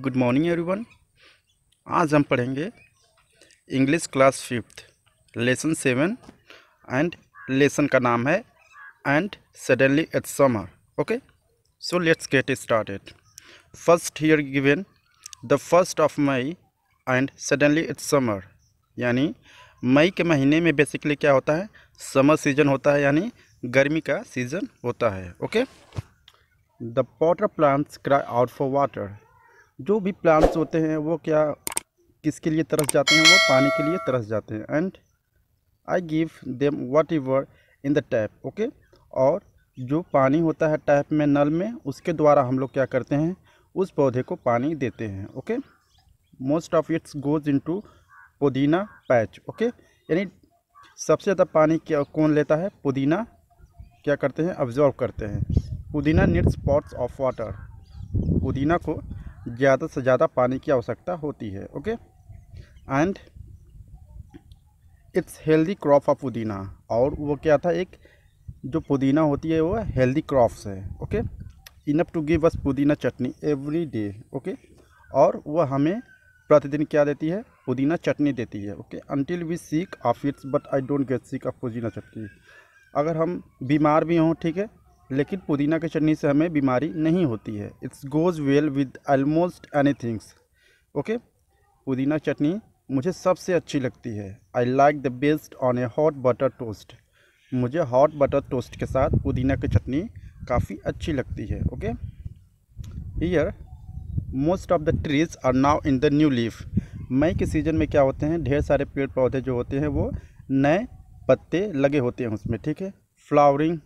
good morning everyone आज हम पढ़ेंगे English class fifth lesson seven and lesson का नाम है and suddenly at summer okay so let's get started first here given the first of May and suddenly it's summer यानी May के महीने में बेसिकली क्या होता है समर सीजन होता है यानी गर्मी का सीजन होता है okay the potted plants cry out for water जो भी प्लांट्स होते हैं वो क्या किसके लिए तरस जाते हैं वो पानी के लिए तरस जाते हैं and I give them whatever in the tap okay और जो पानी होता है टैप में नल में उसके द्वारा हम लोग क्या करते हैं उस पौधे को पानी देते हैं okay most of its goes into pudina patch okay यानी सबसे ज़्यादा पानी क्या कौन लेता है पुदीना क्या करते हैं ऑब्जॉर्व करते हैं पुदीना नीड्स पॉट्स ऑफ वाटर पुदीना को ज़्यादा से ज़्यादा पानी की आवश्यकता होती है okay and it's healthy crop of pudina और वो क्या था एक जो पुदीना होती है वो हेल्दी क्रॉप्स है okay enough to give us pudina chutney every day okay और वह हमें प्रतिदिन क्या देती है पुदीना चटनी देती है okay until we sick of its but I don't get sick of pudina chutney अगर हम बीमार भी हों ठीक है लेकिन पुदीना की चटनी से हमें बीमारी नहीं होती है its goes well with almost any things okay पुदीना चटनी मुझे सबसे अच्छी लगती है I like the best on a hot butter toast मुझे हॉट बटर टोस्ट के साथ पुदीना की चटनी काफ़ी अच्छी लगती है okay here most of the trees are now in the new leaf May के सीज़न में क्या होते हैं ढेर सारे पेड़ पौधे जो होते हैं वो नए पत्ते लगे होते हैं उसमें ठीक है flowering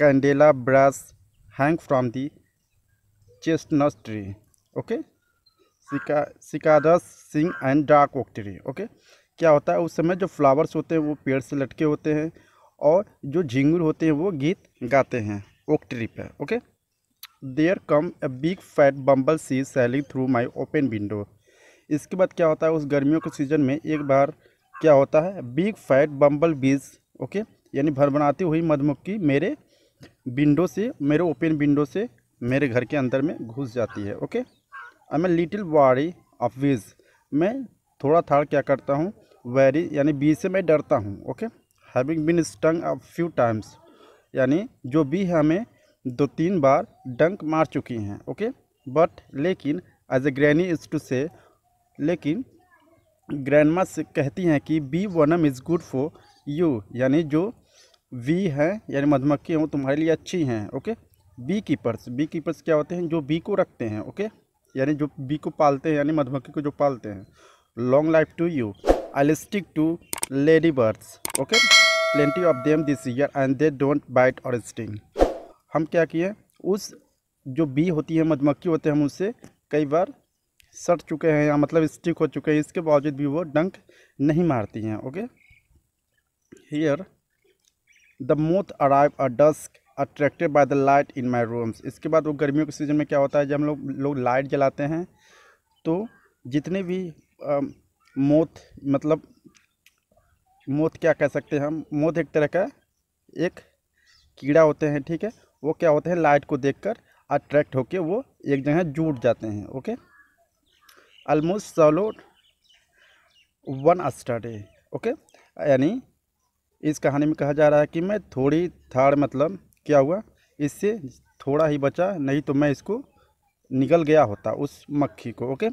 candela brass hang from the chestnut tree okay cicadas sing and dark oak tree okay क्या होता है उस समय जो फ्लावर्स होते हैं वो पेड़ से लटके होते हैं और जो झिंगुर होते हैं वो गीत गाते हैं ओक ट्री पे okay there come a big fat bumble bee sailing through my open window इसके बाद क्या होता है उस गर्मियों के सीज़न में एक बार क्या होता है बिग फैट बम्बल बीज ओके यानी भरभनाती हुई मधुमक्खी मेरे विंडो से मेरे ओपन विंडो से मेरे घर के अंदर में घुस जाती है okay I am little wary of bees मैं थोड़ा थाड़ क्या करता हूँ वेरी यानी बी से मैं डरता हूँ okay having been stung a few times यानी जो बी है हमें दो तीन बार डंक मार चुकी हैं ओके बट लेकिन as a granny is to say लेकिन ग्रैंड से कहती हैं कि bee venom is good for you यानी जो वी हैं यानी मधुमक्खी हैं वो तुम्हारे लिए अच्छी हैं okay beekeepers beekeepers क्या होते हैं जो बी को रखते हैं ओके यानी जो बी को पालते हैं यानी मधुमक्खी को जो पालते हैं long life to you I stick to ladybirds okay plenty of them this year and they don't bite or sting हम क्या किए उस जो बी होती है मधुमक्खी होते हैं हम उससे कई बार सट चुके हैं या मतलब स्टिक हो चुके हैं इसके बावजूद भी वो डंक नहीं मारती हैं okay here the moth arrive a dusk attracted by the light in my rooms इसके बाद वो गर्मियों के सीज़न में क्या होता है जब हम लोग लोग लाइट जलाते हैं तो जितने भी मोथ मतलब मोथ क्या कह सकते हैं हम मोथ एक तरह का एक कीड़ा होते हैं ठीक है वो क्या होते हैं लाइट को देखकर अट्रैक्ट होके वो एक जगह जुट जाते हैं okay almost swallowed one day okay यानी इस कहानी में कहा जा रहा है कि मैं थोड़ी थाड़ मतलब क्या हुआ इससे थोड़ा ही बचा नहीं तो मैं इसको निकल गया होता उस मक्खी को okay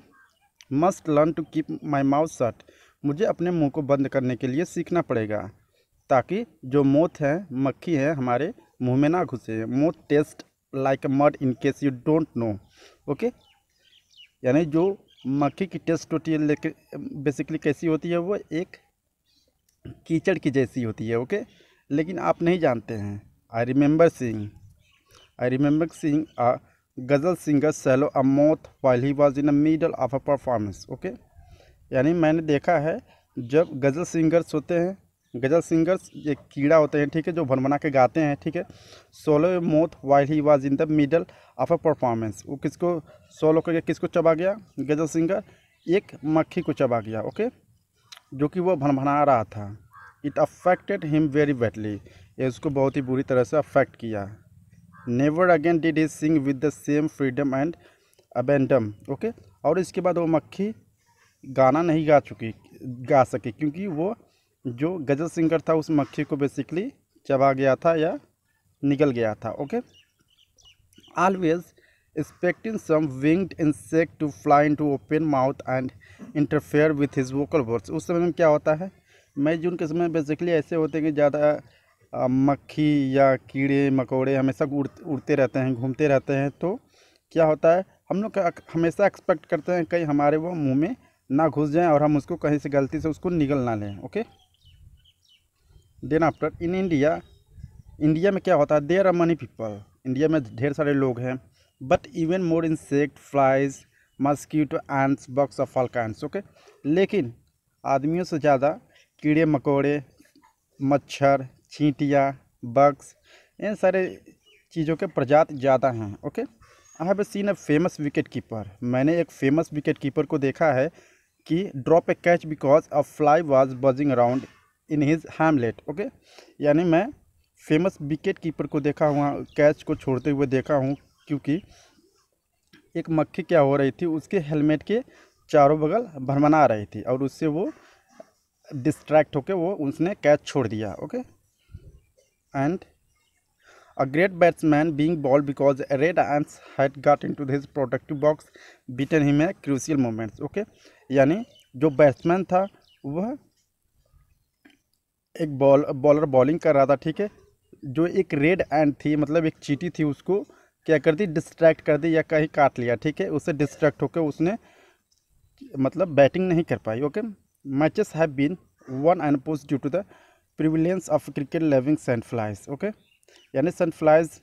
must learn to keep my mouth shut मुझे अपने मुंह को बंद करने के लिए सीखना पड़ेगा ताकि जो मौत है मक्खी है हमारे मुंह में ना घुसे moths taste like a mud in case you don't know okay यानी जो मक्खी की टेस्ट होती है लेकिन बेसिकली कैसी होती है वो एक कीचड़ की जैसी होती है ओके लेकिन आप नहीं जानते हैं I remember seeing I remember sing a ghazal singer swallow a moth while he was in a middle of a performance okay यानी मैंने देखा है जब गज़ल सिंगर्स होते हैं गज़ल सिंगर्स ये कीड़ा होते हैं ठीक है जो भनभना के गाते हैं ठीक है swallow moth while he was in the middle of a performance वो किसको सोलो करके किसको चबा गया गज़ल सिंगर एक मक्खी को चबा गया ओके जो कि वो भनभना रहा था it affected him very badly ये उसको बहुत ही बुरी तरह से अफेक्ट किया never again did he sing with the same freedom and abandon okay और इसके बाद वो मक्खी गाना नहीं गा चुकी गा सकी क्योंकि वो जो गज़ल सिंगर था उस मक्खी को बेसिकली चबा गया था या निकल गया था okay always expecting some winged insect to fly into open mouth and interfere with his vocal boards उस समय में क्या होता है मई जून के समय बेसिकली ऐसे होते हैं कि ज़्यादा मक्खी या कीड़े मकोड़े हमेशा उड़ उड़ते रहते हैं घूमते रहते हैं तो क्या होता है हम लोग हमेशा एक्सपेक्ट करते हैं कहीं हमारे वो मुंह में ना घुस जाएं और हम उसको कहीं से गलती से उसको निगल ना लें okay then after in India India में क्या होता है there are many people India में ढेर सारे लोग हैं but even more insect flies mosquito and bugs of all kinds okay लेकिन आदमियों से ज़्यादा कीड़े मकोड़े मच्छर चींटियाँ बग्स इन सारे चीज़ों के प्रजात ज़्यादा हैं okay I have seen a famous wicket keeper मैंने एक फेमस विकेट कीपर को देखा है कि drop a catch because a fly was buzzing around in his हैमलेट ओके यानी मैं फेमस विकेट कीपर को देखा हुआ कैच को छोड़ते हुए देखा हूँ क्योंकि एक मक्खी क्या हो रही थी उसके हेलमेट के चारों बगल भरमना रही थी और उससे वो डिस्ट्रैक्ट होकर वो उसने कैच छोड़ दिया okay and a great batsman being bowled because red and ants had into this protective box beaten he में क्रूसियल मोमेंट्स ओके यानी जो बैट्समैन था वह एक बॉल बॉलर बॉलिंग कर रहा था ठीक है जो एक रेड एंड थी मतलब एक चीटी थी उसको क्या कर दी डिस्ट्रैक्ट कर दी या कहीं काट लिया ठीक है उसे डिस्ट्रैक्ट होकर उसने मतलब बैटिंग नहीं कर पाई okay matches have been won and पोज due to the prevalence of cricket loving sunflies okay यानी सनफ्लाइज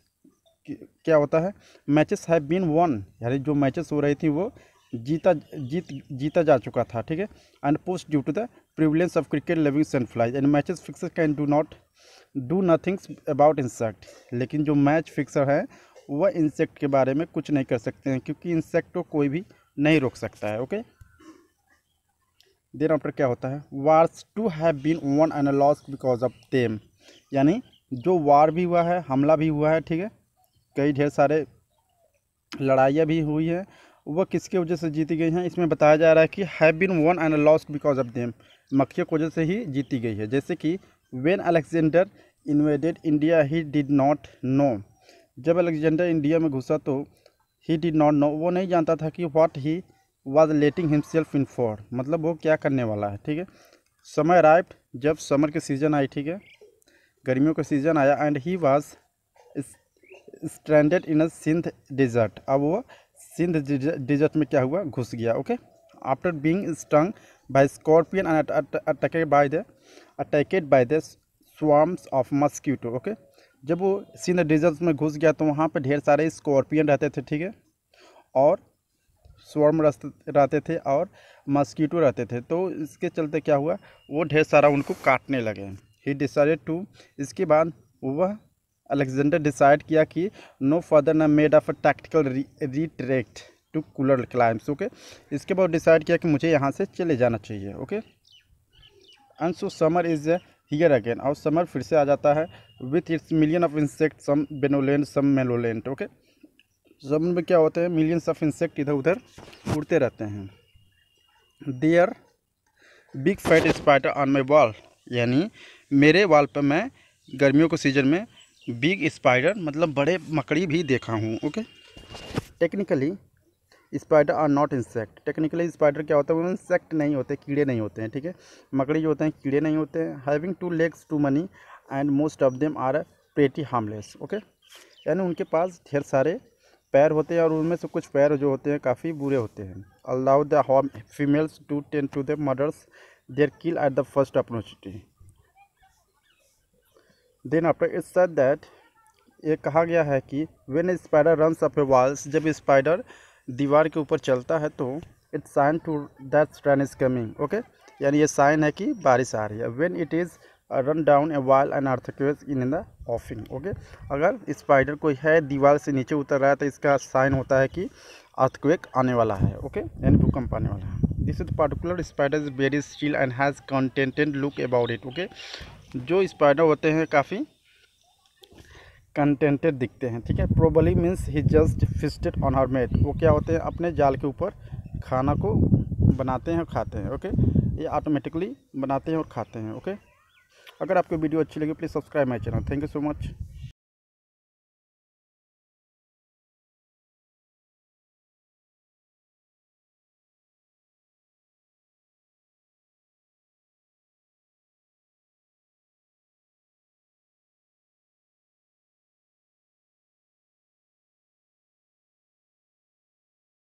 क्या होता है मैचेस हैव बीन वन यानी जो मैचेस हो रही थी वो जीता जीत जीता जा चुका था ठीक है and lost due to the prevalence of cricket loving sunflies and matches fixer can do not do nothings about insect लेकिन जो मैच फिक्सर हैं वह इंसेक्ट के बारे में कुछ नहीं कर सकते हैं क्योंकि इंसेक्ट को कोई भी नहीं रोक सकता है ओके देर ऑफ्टर क्या होता है wars too have been won and lost because of them यानी जो वार भी हुआ है हमला भी हुआ है ठीक है कई ढेर सारे लड़ाइयाँ भी हुई हैं वह किसके वजह से जीती गई हैं इसमें बताया जा रहा है कि have been won and lost because of them मक्खियों की वजह से ही जीती गई है जैसे कि when Alexander invaded India he did not know जब अलेक्जेंडर इंडिया में घुसा तो ही डिड नॉट नो वो नहीं जानता था कि what he was letting himself in for मतलब वो क्या करने वाला है ठीक है समय राइट जब समर के सीज़न आई ठीक है गर्मियों का सीज़न आया and he was stranded in a Sindh desert अब वो सिंध डिजर्ट में क्या हुआ घुस गया okay after being stung by scorpion and attacked by the attacked by the swarms of mosquito okay जब वो सीन डीजल्स में घुस गया तो वहाँ पर ढेर सारे स्कॉर्पियन रहते थे ठीक है और स्वर्म रहते थे और मस्कीटो रहते थे तो इसके चलते क्या हुआ वो ढेर सारा उनको काटने लगे ही डिसाइडेड टू इसके बाद वह अलेक्जेंडर डिसाइड किया कि नो फर्दर ना made of a tactical retreat to cooler climes okay इसके बाद डिसाइड किया कि मुझे यहाँ से चले जाना चाहिए okay and so summer is here again और समर फिर से आ जाता है with its million of insect some benevolent some malevolent okay जमन में क्या होते हैं मिलियंस ऑफ इंसेक्ट इधर उधर उड़ते रहते हैं there big fat spider on my wall यानी मेरे वॉल पर मैं गर्मियों के सीजन में बिग स्पाइडर मतलब बड़े मकड़ी भी देखा हूँ okay technically spider are not insect technically spider क्या होता है वो इंसेक्ट नहीं होते कीड़े नहीं होते हैं ठीक है मकड़ी जो होते हैं कीड़े नहीं होते हैं having two legs too many and most of them are pretty harmless okay यानी उनके पास ढेर सारे पैर होते हैं और उनमें से कुछ पैर जो होते हैं काफ़ी बुरे होते हैं allow the home females to tend to the murders there kill at the first opportunity then after its that ये कहा गया है कि when spider run up walls जब स्पाइडर दीवार के ऊपर चलता है तो it sign to that rain is coming okay यानी ये साइन है कि बारिश आ रही है when it is run down a wall and earthquake in the ऑफिंग okay अगर स्पाइडर कोई है दीवार से नीचे उतर रहा है तो इसका साइन होता है कि अर्थक्वेक आने वाला है ओके यानी भूकंप आने वाला है this is particular spider is very still and has contented look about it okay जो स्पाइडर होते हैं काफ़ी कंटेंटेड दिखते हैं ठीक है probably means he just feasted on her mate वो क्या होते हैं अपने जाल के ऊपर खाना को बनाते हैं और खाते हैं ओके ये ऑटोमेटिकली बनाते हैं और खाते हैं ओके अगर आपको वीडियो अच्छी लगी please subscribe my channel thank you so much